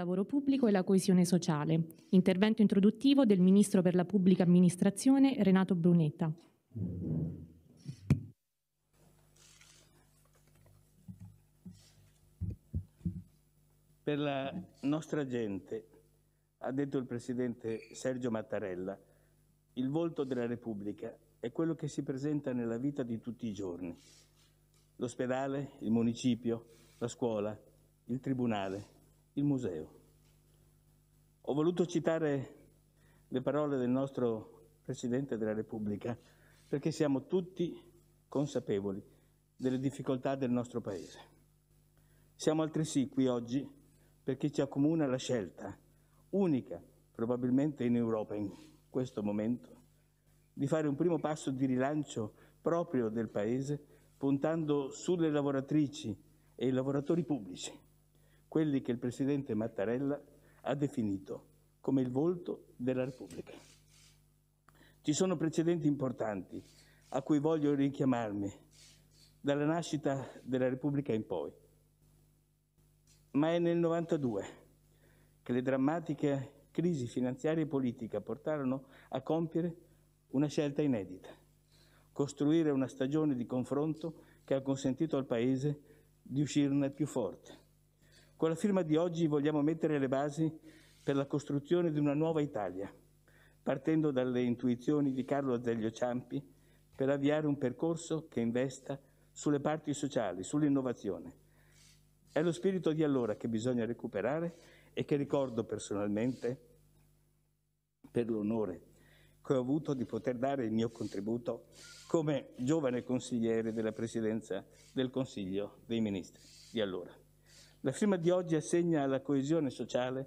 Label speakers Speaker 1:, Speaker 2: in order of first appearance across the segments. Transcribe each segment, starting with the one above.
Speaker 1: lavoro pubblico e la coesione sociale. Intervento introduttivo del Ministro per la Pubblica Amministrazione Renato Brunetta.
Speaker 2: Per la nostra gente, ha detto il Presidente Sergio Mattarella, il volto della Repubblica è quello che si presenta nella vita di tutti i giorni. L'ospedale, il municipio, la scuola, il tribunale, il museo. Ho voluto citare le parole del nostro Presidente della Repubblica perché siamo tutti consapevoli delle difficoltà del nostro Paese. Siamo altresì qui oggi perché ci accomuna la scelta, unica probabilmente in Europa in questo momento, di fare un primo passo di rilancio proprio del Paese puntando sulle lavoratrici e i lavoratori pubblici quelli che il presidente Mattarella ha definito come il volto della Repubblica. Ci sono precedenti importanti a cui voglio richiamarmi dalla nascita della Repubblica in poi. Ma è nel 92 che le drammatiche crisi finanziarie e politica portarono a compiere una scelta inedita, costruire una stagione di confronto che ha consentito al Paese di uscirne più forte. Con la firma di oggi vogliamo mettere le basi per la costruzione di una nuova Italia, partendo dalle intuizioni di Carlo Azeglio Ciampi per avviare un percorso che investa sulle parti sociali, sull'innovazione. È lo spirito di allora che bisogna recuperare e che ricordo personalmente per l'onore che ho avuto di poter dare il mio contributo come giovane consigliere della Presidenza del Consiglio dei Ministri di allora. La firma di oggi assegna alla coesione sociale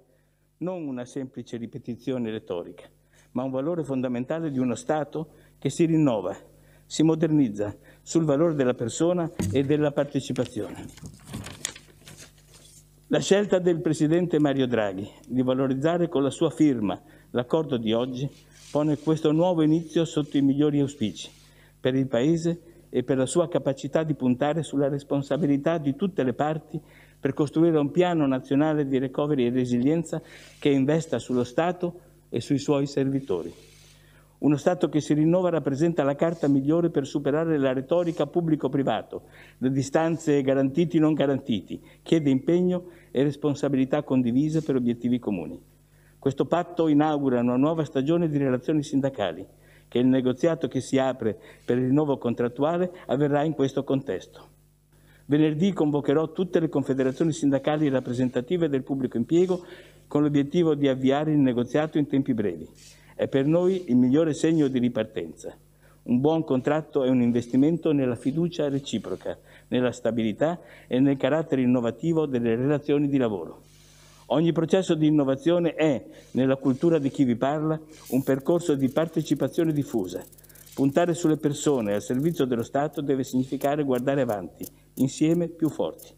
Speaker 2: non una semplice ripetizione retorica, ma un valore fondamentale di uno Stato che si rinnova, si modernizza sul valore della persona e della partecipazione. La scelta del Presidente Mario Draghi di valorizzare con la sua firma l'accordo di oggi pone questo nuovo inizio sotto i migliori auspici per il Paese e per la sua capacità di puntare sulla responsabilità di tutte le parti per costruire un piano nazionale di recovery e resilienza che investa sullo Stato e sui suoi servitori. Uno Stato che si rinnova rappresenta la carta migliore per superare la retorica pubblico-privato, le distanze garantiti-non garantiti, chiede impegno e responsabilità condivise per obiettivi comuni. Questo patto inaugura una nuova stagione di relazioni sindacali, che il negoziato che si apre per il rinnovo contrattuale avverrà in questo contesto. Venerdì convocherò tutte le confederazioni sindacali rappresentative del pubblico impiego con l'obiettivo di avviare il negoziato in tempi brevi. È per noi il migliore segno di ripartenza. Un buon contratto è un investimento nella fiducia reciproca, nella stabilità e nel carattere innovativo delle relazioni di lavoro. Ogni processo di innovazione è, nella cultura di chi vi parla, un percorso di partecipazione diffusa. Puntare sulle persone al servizio dello Stato deve significare guardare avanti, insieme più forti.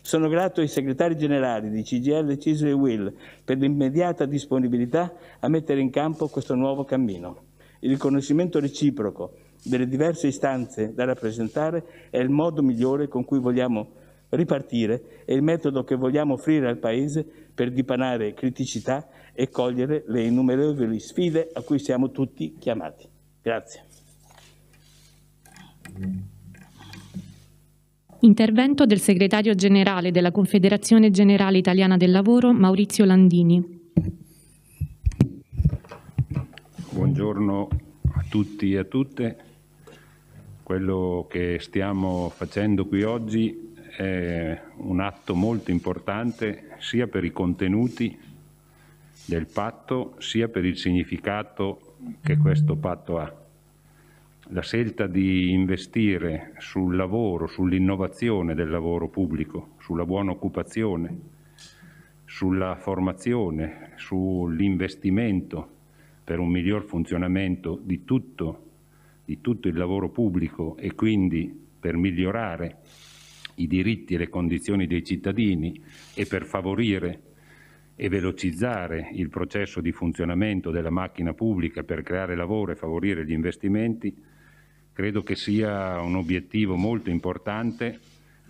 Speaker 2: Sono grato ai segretari generali di CGL, CISL e WIL per l'immediata disponibilità a mettere in campo questo nuovo cammino. Il riconoscimento reciproco delle diverse istanze da rappresentare è il modo migliore con cui vogliamo ripartire e il metodo che vogliamo offrire al Paese per dipanare criticità e cogliere le innumerevoli sfide a cui siamo tutti chiamati. Grazie.
Speaker 1: Intervento del segretario generale della Confederazione Generale Italiana del Lavoro, Maurizio Landini.
Speaker 3: Buongiorno a tutti e a tutte. Quello che stiamo facendo qui oggi è un atto molto importante sia per i contenuti del patto sia per il significato che questo patto ha la scelta di investire sul lavoro, sull'innovazione del lavoro pubblico, sulla buona occupazione, sulla formazione, sull'investimento per un miglior funzionamento di tutto, di tutto il lavoro pubblico e quindi per migliorare i diritti e le condizioni dei cittadini e per favorire e velocizzare il processo di funzionamento della macchina pubblica per creare lavoro e favorire gli investimenti, credo che sia un obiettivo molto importante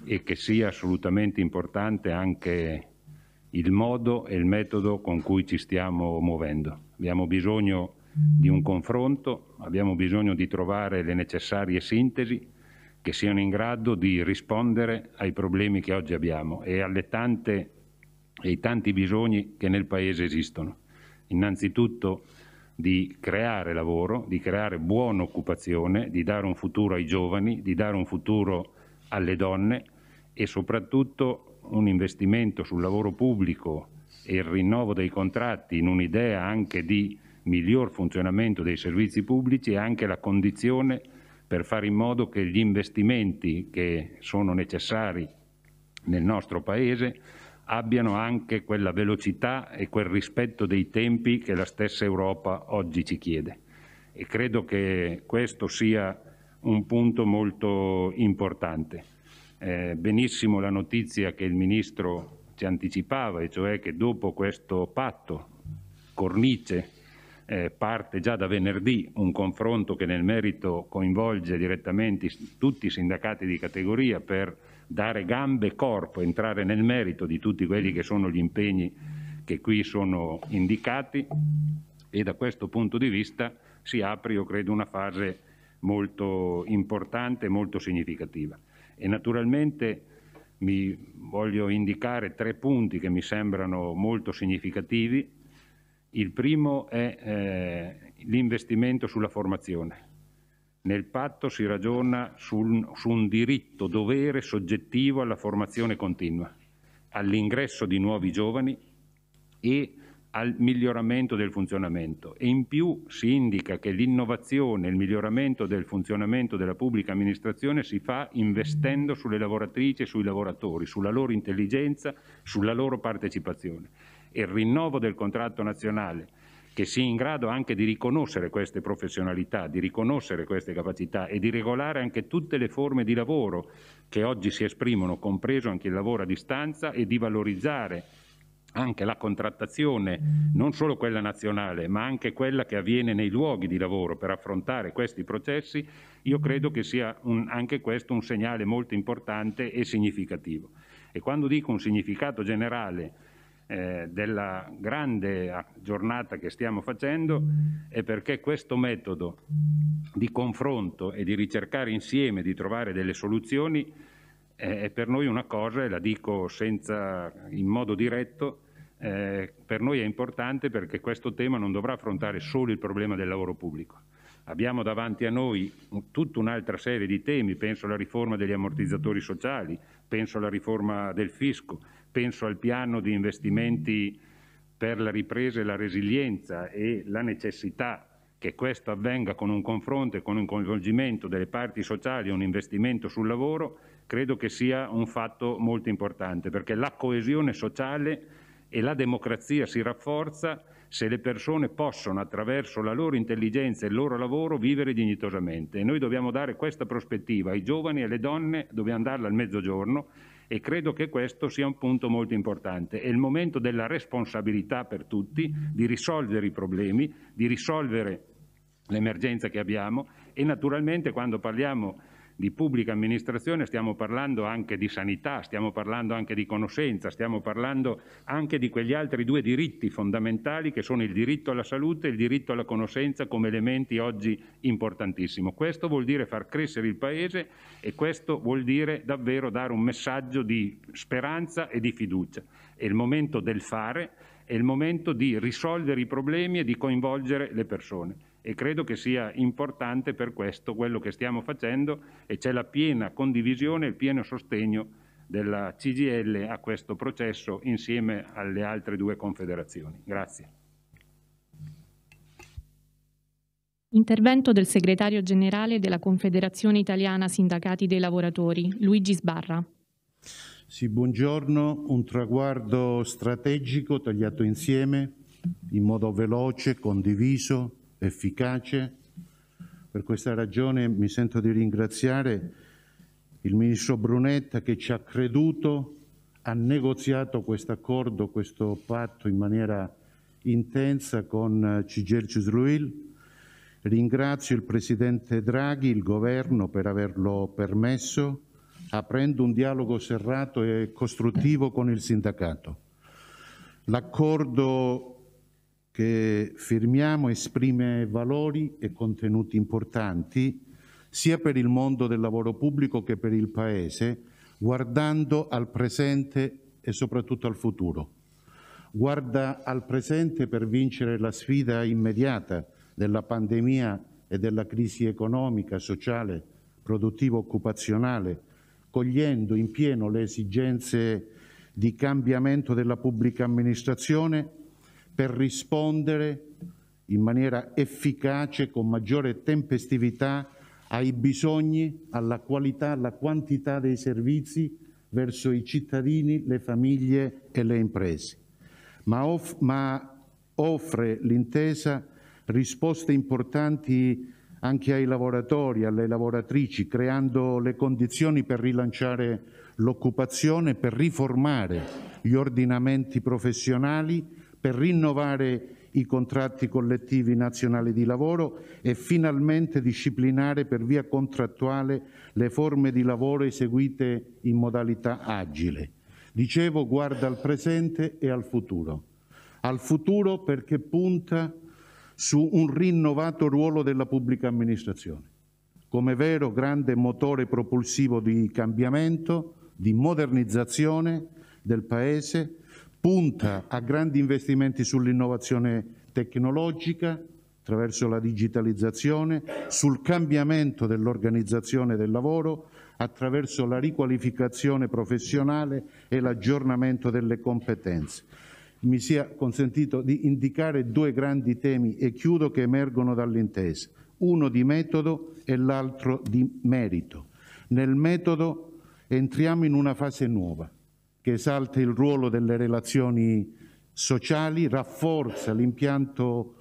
Speaker 3: e che sia assolutamente importante anche il modo e il metodo con cui ci stiamo muovendo. Abbiamo bisogno di un confronto, abbiamo bisogno di trovare le necessarie sintesi che siano in grado di rispondere ai problemi che oggi abbiamo e alle tante e i tanti bisogni che nel Paese esistono. Innanzitutto di creare lavoro, di creare buona occupazione, di dare un futuro ai giovani, di dare un futuro alle donne e soprattutto un investimento sul lavoro pubblico e il rinnovo dei contratti in un'idea anche di miglior funzionamento dei servizi pubblici e anche la condizione per fare in modo che gli investimenti che sono necessari nel nostro Paese abbiano anche quella velocità e quel rispetto dei tempi che la stessa Europa oggi ci chiede. E credo che questo sia un punto molto importante. Eh, benissimo la notizia che il Ministro ci anticipava, e cioè che dopo questo patto cornice eh, parte già da venerdì un confronto che nel merito coinvolge direttamente tutti i sindacati di categoria per dare gambe e corpo, entrare nel merito di tutti quelli che sono gli impegni che qui sono indicati e da questo punto di vista si apre, io credo, una fase molto importante e molto significativa. E naturalmente mi voglio indicare tre punti che mi sembrano molto significativi il primo è eh, l'investimento sulla formazione. Nel patto si ragiona su un, su un diritto dovere soggettivo alla formazione continua, all'ingresso di nuovi giovani e al miglioramento del funzionamento e in più si indica che l'innovazione, il miglioramento del funzionamento della pubblica amministrazione si fa investendo sulle lavoratrici e sui lavoratori, sulla loro intelligenza, sulla loro partecipazione e il rinnovo del contratto nazionale che sia in grado anche di riconoscere queste professionalità, di riconoscere queste capacità e di regolare anche tutte le forme di lavoro che oggi si esprimono, compreso anche il lavoro a distanza, e di valorizzare anche la contrattazione, non solo quella nazionale, ma anche quella che avviene nei luoghi di lavoro per affrontare questi processi, io credo che sia un, anche questo un segnale molto importante e significativo. E quando dico un significato generale, eh, della grande giornata che stiamo facendo è perché questo metodo di confronto e di ricercare insieme, di trovare delle soluzioni, è per noi una cosa, e la dico senza, in modo diretto, eh, per noi è importante perché questo tema non dovrà affrontare solo il problema del lavoro pubblico. Abbiamo davanti a noi tutta un'altra serie di temi, penso alla riforma degli ammortizzatori sociali, penso alla riforma del fisco, penso al piano di investimenti per la ripresa e la resilienza e la necessità che questo avvenga con un confronto e con un coinvolgimento delle parti sociali e un investimento sul lavoro, credo che sia un fatto molto importante, perché la coesione sociale e la democrazia si rafforza se le persone possono, attraverso la loro intelligenza e il loro lavoro, vivere dignitosamente. E noi dobbiamo dare questa prospettiva ai giovani e alle donne, dobbiamo darla al mezzogiorno, e credo che questo sia un punto molto importante. È il momento della responsabilità per tutti di risolvere i problemi, di risolvere l'emergenza che abbiamo e naturalmente quando parliamo di pubblica amministrazione, stiamo parlando anche di sanità, stiamo parlando anche di conoscenza, stiamo parlando anche di quegli altri due diritti fondamentali che sono il diritto alla salute e il diritto alla conoscenza come elementi oggi importantissimi. Questo vuol dire far crescere il Paese e questo vuol dire davvero dare un messaggio di speranza e di fiducia. È il momento del fare, è il momento di risolvere i problemi e di coinvolgere le persone e credo che sia importante per questo quello che stiamo facendo e c'è la piena condivisione e il pieno sostegno della CGL a questo processo insieme alle altre due confederazioni. Grazie.
Speaker 1: Intervento del segretario generale della Confederazione Italiana Sindacati dei Lavoratori, Luigi Sbarra.
Speaker 4: Sì, buongiorno. Un traguardo strategico tagliato insieme, in modo veloce, condiviso, efficace. Per questa ragione mi sento di ringraziare il ministro Brunetta che ci ha creduto, ha negoziato questo accordo, questo patto in maniera intensa con eh, Cigel Cisluil. Ringrazio il presidente Draghi, il governo per averlo permesso, aprendo un dialogo serrato e costruttivo con il sindacato. L'accordo che firmiamo esprime valori e contenuti importanti sia per il mondo del lavoro pubblico che per il Paese, guardando al presente e soprattutto al futuro. Guarda al presente per vincere la sfida immediata della pandemia e della crisi economica, sociale, produttivo-occupazionale, cogliendo in pieno le esigenze di cambiamento della pubblica amministrazione per rispondere in maniera efficace, con maggiore tempestività, ai bisogni, alla qualità, alla quantità dei servizi verso i cittadini, le famiglie e le imprese. Ma, off ma offre l'intesa risposte importanti anche ai lavoratori, alle lavoratrici, creando le condizioni per rilanciare l'occupazione, per riformare gli ordinamenti professionali per rinnovare i contratti collettivi nazionali di lavoro e finalmente disciplinare per via contrattuale le forme di lavoro eseguite in modalità agile. Dicevo, guarda al presente e al futuro. Al futuro perché punta su un rinnovato ruolo della pubblica amministrazione, come vero grande motore propulsivo di cambiamento, di modernizzazione del Paese, punta a grandi investimenti sull'innovazione tecnologica attraverso la digitalizzazione, sul cambiamento dell'organizzazione del lavoro attraverso la riqualificazione professionale e l'aggiornamento delle competenze. Mi sia consentito di indicare due grandi temi e chiudo che emergono dall'intesa, uno di metodo e l'altro di merito. Nel metodo entriamo in una fase nuova, che esalta il ruolo delle relazioni sociali, rafforza l'impianto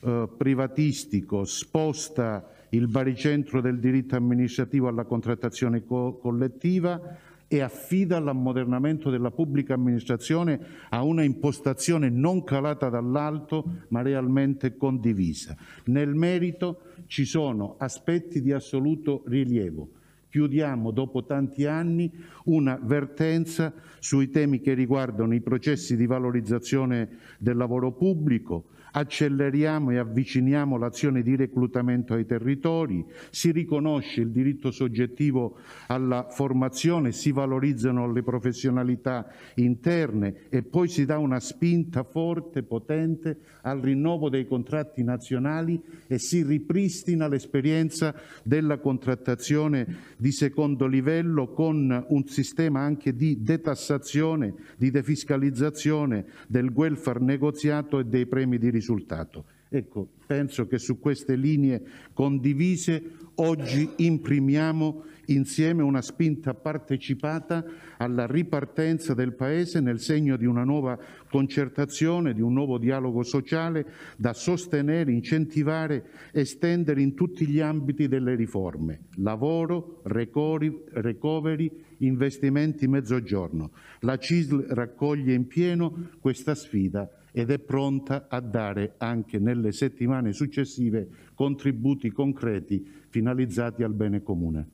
Speaker 4: eh, privatistico, sposta il baricentro del diritto amministrativo alla contrattazione co collettiva e affida l'ammodernamento della pubblica amministrazione a una impostazione non calata dall'alto ma realmente condivisa. Nel merito ci sono aspetti di assoluto rilievo chiudiamo dopo tanti anni una vertenza sui temi che riguardano i processi di valorizzazione del lavoro pubblico, acceleriamo e avviciniamo l'azione di reclutamento ai territori, si riconosce il diritto soggettivo alla formazione, si valorizzano le professionalità interne e poi si dà una spinta forte, potente al rinnovo dei contratti nazionali e si ripristina l'esperienza della contrattazione di secondo livello con un sistema anche di detassazione, di defiscalizzazione del welfare negoziato e dei premi di risorse risultato. Ecco, penso che su queste linee condivise oggi imprimiamo insieme una spinta partecipata alla ripartenza del Paese nel segno di una nuova concertazione, di un nuovo dialogo sociale da sostenere, incentivare, estendere in tutti gli ambiti delle riforme. Lavoro, recovery, investimenti mezzogiorno. La CISL raccoglie in pieno questa sfida ed è pronta a dare anche nelle settimane successive contributi concreti finalizzati al bene comune.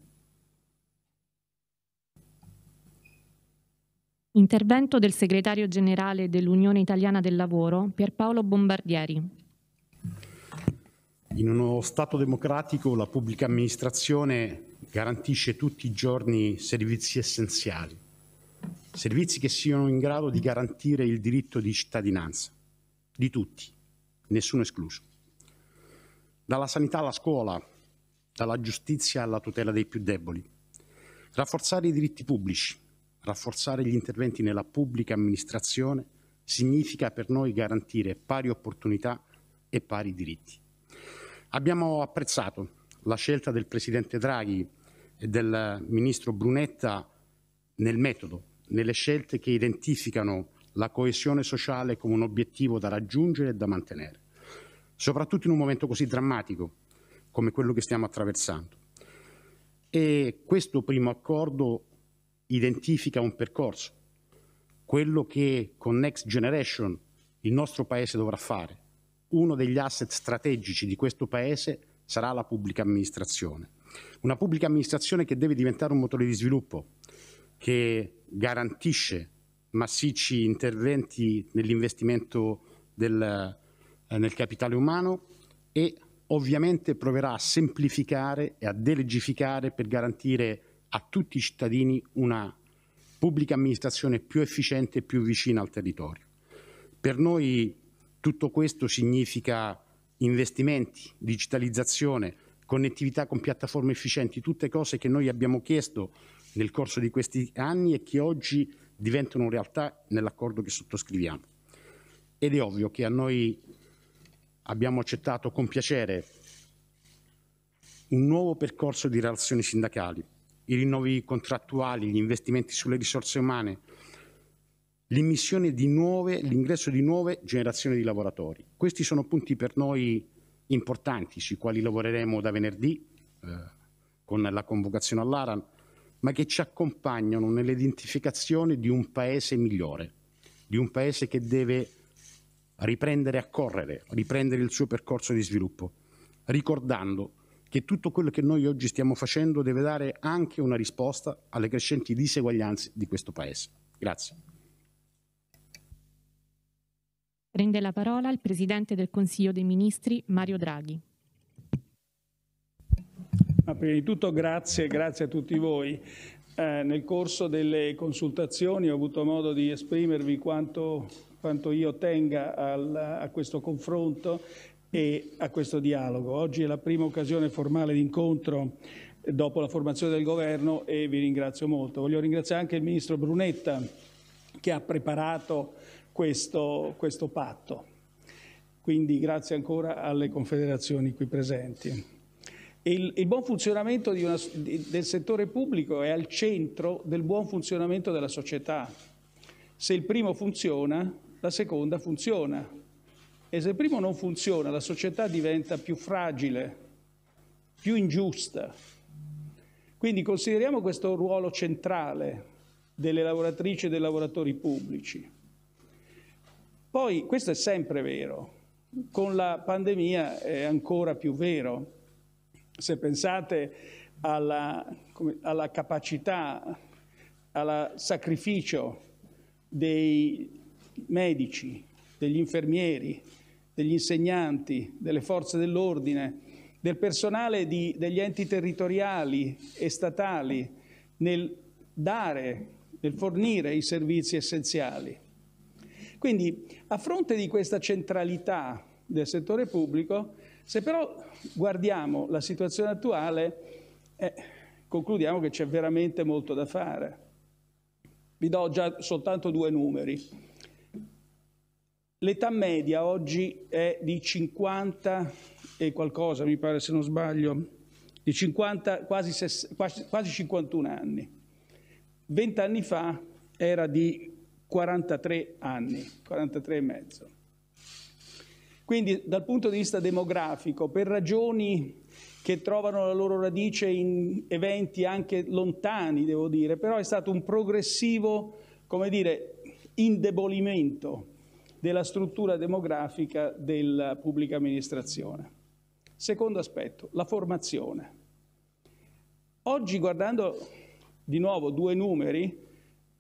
Speaker 1: Intervento del segretario generale dell'Unione Italiana del Lavoro, Pierpaolo Bombardieri.
Speaker 5: In uno Stato democratico la pubblica amministrazione garantisce tutti i giorni servizi essenziali servizi che siano in grado di garantire il diritto di cittadinanza di tutti, nessuno escluso. Dalla sanità alla scuola, dalla giustizia alla tutela dei più deboli. Rafforzare i diritti pubblici, rafforzare gli interventi nella pubblica amministrazione significa per noi garantire pari opportunità e pari diritti. Abbiamo apprezzato la scelta del Presidente Draghi e del Ministro Brunetta nel metodo nelle scelte che identificano la coesione sociale come un obiettivo da raggiungere e da mantenere, soprattutto in un momento così drammatico come quello che stiamo attraversando. E questo primo accordo identifica un percorso, quello che con Next Generation il nostro Paese dovrà fare. Uno degli asset strategici di questo Paese sarà la pubblica amministrazione. Una pubblica amministrazione che deve diventare un motore di sviluppo, che garantisce massicci interventi nell'investimento del, eh, nel capitale umano e ovviamente proverà a semplificare e a delegificare per garantire a tutti i cittadini una pubblica amministrazione più efficiente e più vicina al territorio. Per noi tutto questo significa investimenti, digitalizzazione, connettività con piattaforme efficienti, tutte cose che noi abbiamo chiesto nel corso di questi anni e che oggi diventano realtà nell'accordo che sottoscriviamo. Ed è ovvio che a noi abbiamo accettato con piacere un nuovo percorso di relazioni sindacali, i rinnovi contrattuali, gli investimenti sulle risorse umane, l'ingresso di nuove generazioni di lavoratori. Questi sono punti per noi importanti sui quali lavoreremo da venerdì eh, con la convocazione all'Aran, ma che ci accompagnano nell'identificazione di un paese migliore, di un paese che deve riprendere a correre, riprendere il suo percorso di sviluppo, ricordando che tutto quello che noi oggi stiamo facendo deve dare anche una risposta alle crescenti diseguaglianze di questo Paese. Grazie.
Speaker 1: Prende la parola il Presidente del Consiglio dei Ministri, Mario Draghi.
Speaker 6: Ma prima di tutto grazie, grazie a tutti voi. Eh, nel corso delle consultazioni ho avuto modo di esprimervi quanto, quanto io tenga al, a questo confronto e a questo dialogo. Oggi è la prima occasione formale di incontro dopo la formazione del governo e vi ringrazio molto. Voglio ringraziare anche il Ministro Brunetta che ha preparato questo, questo patto. Quindi grazie ancora alle confederazioni qui presenti. Il, il, buon funzionamento una, del settore pubblico è al centro del buon funzionamento della società. Se il primo funziona, la seconda funziona. E se il primo non funziona, la società diventa più fragile, più ingiusta. Quindi consideriamo questo ruolo centrale delle lavoratrici e dei lavoratori pubblici. Poi, questo è sempre vero, con la pandemia è ancora più vero. Se pensate alla, alla capacità, al sacrificio dei medici, degli infermieri, degli insegnanti, delle forze dell'ordine, del personale di, degli enti territoriali e statali nel dare, nel fornire i servizi essenziali. Quindi a fronte di questa centralità del settore pubblico, se però guardiamo la situazione attuale, eh, concludiamo che c'è veramente molto da fare. Vi do già soltanto due numeri. L'età media oggi è di 50 e qualcosa, mi pare se non sbaglio, di 50, quasi, quasi 51 anni. Vent'anni fa era di 43 anni, 43 e mezzo. Quindi dal punto di vista demografico, per ragioni che trovano la loro radice in eventi anche lontani, devo dire, però è stato un progressivo, come dire, indebolimento della struttura demografica della pubblica amministrazione. Secondo aspetto, la formazione. Oggi guardando di nuovo due numeri,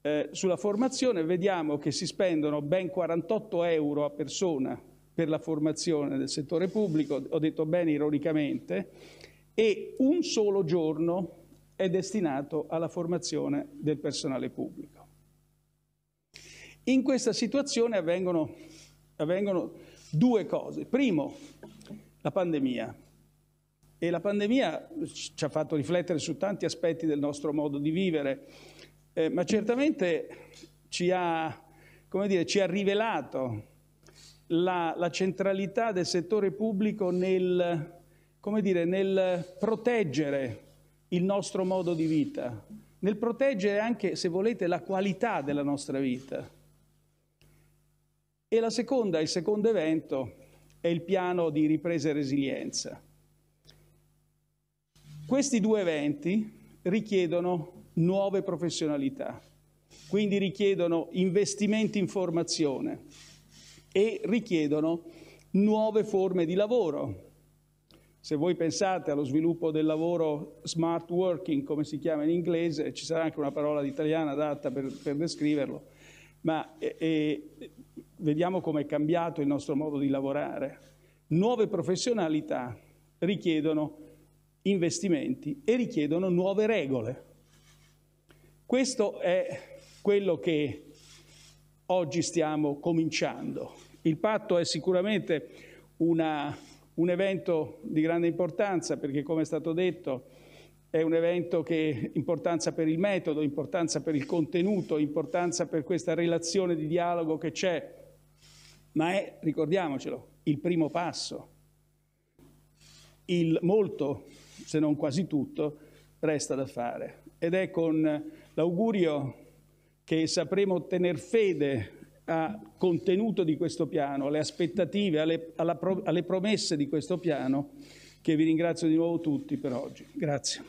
Speaker 6: eh, sulla formazione vediamo che si spendono ben 48 euro a persona per la formazione del settore pubblico, ho detto bene ironicamente, e un solo giorno è destinato alla formazione del personale pubblico. In questa situazione avvengono, avvengono due cose. Primo, la pandemia. E la pandemia ci ha fatto riflettere su tanti aspetti del nostro modo di vivere, eh, ma certamente ci ha, dire, ci ha rivelato la, la, centralità del settore pubblico nel, dire, nel proteggere il nostro modo di vita, nel proteggere anche, se volete, la qualità della nostra vita. E la seconda, il secondo evento è il piano di ripresa e resilienza. Questi due eventi richiedono nuove professionalità, quindi richiedono investimenti in formazione e richiedono nuove forme di lavoro. Se voi pensate allo sviluppo del lavoro smart working, come si chiama in inglese, ci sarà anche una parola italiana adatta per, per descriverlo, ma eh, eh, vediamo come è cambiato il nostro modo di lavorare. Nuove professionalità richiedono investimenti e richiedono nuove regole. Questo è quello che oggi stiamo cominciando. Il patto è sicuramente una, un evento di grande importanza perché, come è stato detto, è un evento che importanza per il metodo, importanza per il contenuto, importanza per questa relazione di dialogo che c'è, ma è, ricordiamocelo, il primo passo. Il molto, se non quasi tutto, resta da fare ed è con L'augurio che sapremo tener fede al contenuto di questo piano, alle aspettative, alle, alla, alle promesse di questo piano, che vi ringrazio di nuovo tutti per oggi. Grazie.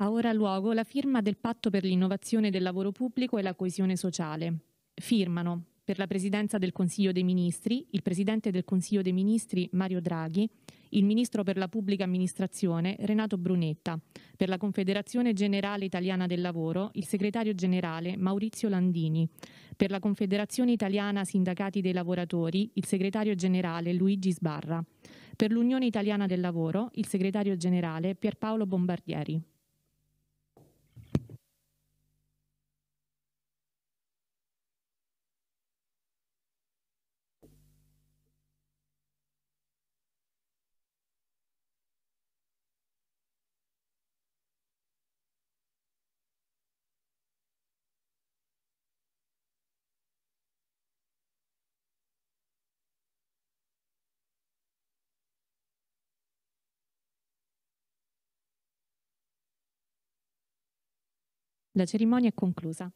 Speaker 1: Ha ora luogo la firma del patto per l'innovazione del lavoro pubblico e la coesione sociale. Firmano per la Presidenza del Consiglio dei Ministri, il Presidente del Consiglio dei Ministri Mario Draghi, il Ministro per la Pubblica Amministrazione Renato Brunetta, per la Confederazione Generale Italiana del Lavoro il Segretario Generale Maurizio Landini, per la Confederazione Italiana Sindacati dei Lavoratori il Segretario Generale Luigi Sbarra, per l'Unione Italiana del Lavoro il Segretario Generale Pierpaolo Bombardieri. La cerimonia è conclusa.